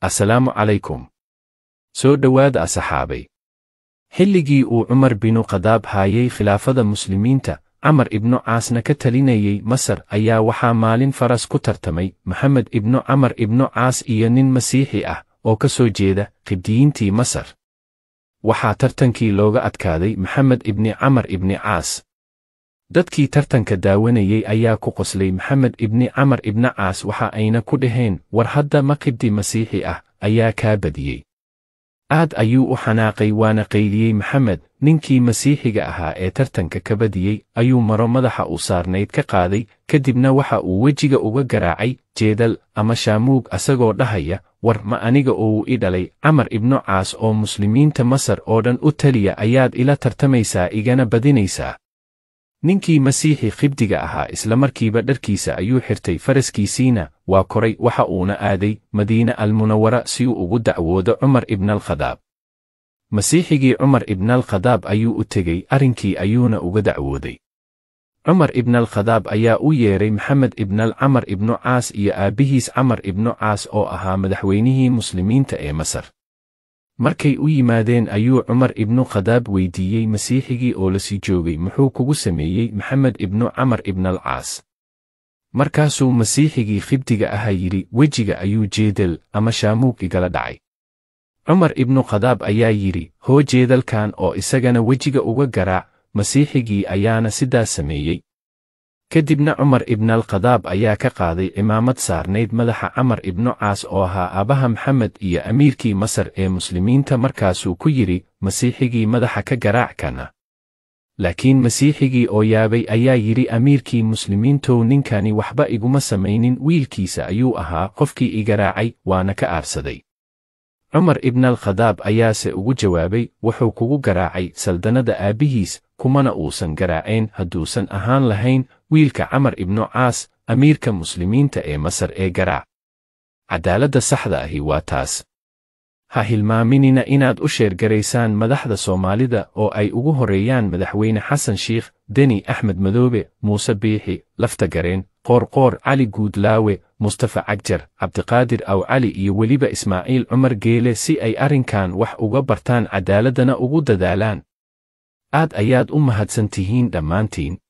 asalaamu calaykum soo dhowaada asaxaabay xilligii uu cumar binu khadaab haayay khilaafada muslimiinta camar ibnu caasna ka talinayey masar ayaa waxaa maalin faras ku tartamay maxamed ibnu camar ibnu caas iyo nin masiixi ah oo ka soo jeeda qibdiyiintii masar waxaa tartankii looga adkaaday maxamed ibni camar ibni caas dadkii tartanka daawanayey ayaa ku qoslay maxamed ibni camar ibni caas waxa ayna ku dhaheen war hadda maqibdii masiixi ah ayaa kaa badiyey aad ayuu u xanaaqay waana qayliyey maxamed ninkii masiixiga ahaa ee tartanka ka badiyey ayuu maro madaxa u saarnayd ka qaaday kadibna waxa uu wejiga uga garaacay jeedal ama shaamuug asagoo dhahaya war ma aniga oo uu i dhalay camar ibnu caas oo muslimiinta masar oo dhan u taliya ayaad ila tartamaysaa igana badinaysaa ninkii masiixi khibdiga ahaa isla markiiba dharkiisa ayuu xirtay faraskiisiina waa koray waxa uuna aaday madiine almunawara si uu ugu dacwoodo cumar ibnaalkhadaab masiixigii cumar ibnalkhadaab ayuu u tegey arrinkii ayuuna uga dacwooday cumar ibnalkhadaab ayaa u yeedhay maxamed ibnalcamar ibnu caas iyo aabbihiis camar ibnu caas oo ahaa madaxweynihii muslimiinta ee masar markay u yimaadeen ayuu cumar ibnu khadaab weydiiyey masiixigii oo la sii joogay muxuu kugu sameeyey maxamed ibnu camar ibnalcaas markaasuu masiixigii khibdiga ahaa yidhi wejiga ayuu jeedel ama shaamuug igala dhacay cumar ibnu khadaab ayaa yidhi hoo jeedalkan oo isagana wejiga uga garaac masiixigii ayaana sidaas sameeyey kadibna cumar ibnaalkhadaab ayaa ka qaaday cimaamad saarnayd madaxa camar ibnu caas oo ahaa aabaha maxamed iyo amiirkii masar ee muslimiinta markaasuu ku yidhi masiixigii madaxa ka garaac kana laakiin masiixigii oo yaabay ayaa yidhi amiirkii muslimiintow ninkani waxba iguma samaynin wiilkiisa ayuu ahaa qofkii i garaacay waana ka aarsaday cumar ibnaalkhadaab ayaase ugu jawaabay wuxuu kugu garaacay saldannada aabbihiis kumana uusan garaacayn hadduusan ahaan lahayn wiilka camar ibnu caas amiirka muslimiinta ee masar ee garaac cadaaladda saxda ahi waa taas ha hilmaaminina inaad u sheergaraysaan madaxda soomaalida oo ay ugu horreeyaan madaxweyne xasan shiikh deni axmed madoobe muuse biixi lafta gareen qoorqoor cali guudlaawe mustafa cagjar cabdiqaadir aw cali iyo weliba ismaaciil cumar geele si ay arrinkan wax uga bartaan cadaaladdana ugu dadaalaan aad ayaad u mahadsan tihiin dhammaantiin